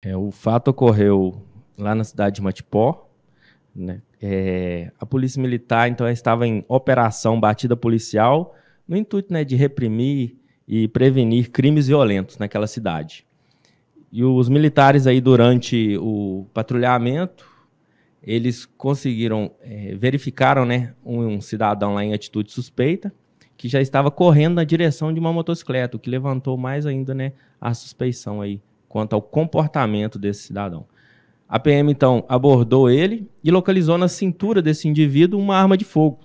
É, o fato ocorreu lá na cidade de Matipó. Né? É, a polícia militar então estava em operação batida policial no intuito né, de reprimir e prevenir crimes violentos naquela cidade. E os militares aí durante o patrulhamento eles conseguiram é, verificaram né, um, um cidadão lá em atitude suspeita que já estava correndo na direção de uma motocicleta, o que levantou mais ainda né, a suspeição aí quanto ao comportamento desse cidadão. A PM, então, abordou ele e localizou na cintura desse indivíduo uma arma de fogo,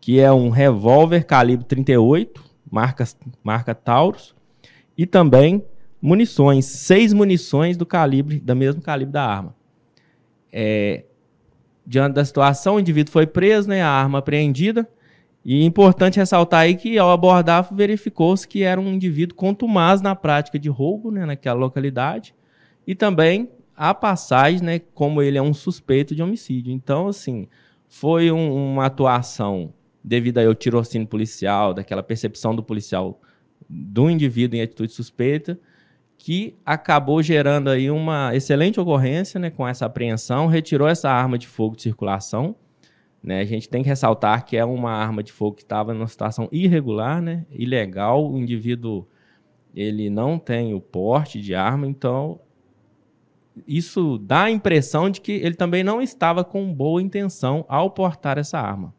que é um revólver calibre 38, marca, marca Taurus, e também munições, seis munições do calibre, da mesmo calibre da arma. É, diante da situação, o indivíduo foi preso, né, a arma apreendida, e importante ressaltar aí que ao abordar verificou-se que era um indivíduo contumaz na prática de roubo né, naquela localidade e também a passagem, né, como ele é um suspeito de homicídio. Então, assim, foi um, uma atuação devido ao tirocínio policial, daquela percepção do policial do indivíduo em atitude suspeita, que acabou gerando aí uma excelente ocorrência né, com essa apreensão, retirou essa arma de fogo de circulação, né? A gente tem que ressaltar que é uma arma de fogo que estava numa situação irregular, né? ilegal, o indivíduo ele não tem o porte de arma, então isso dá a impressão de que ele também não estava com boa intenção ao portar essa arma.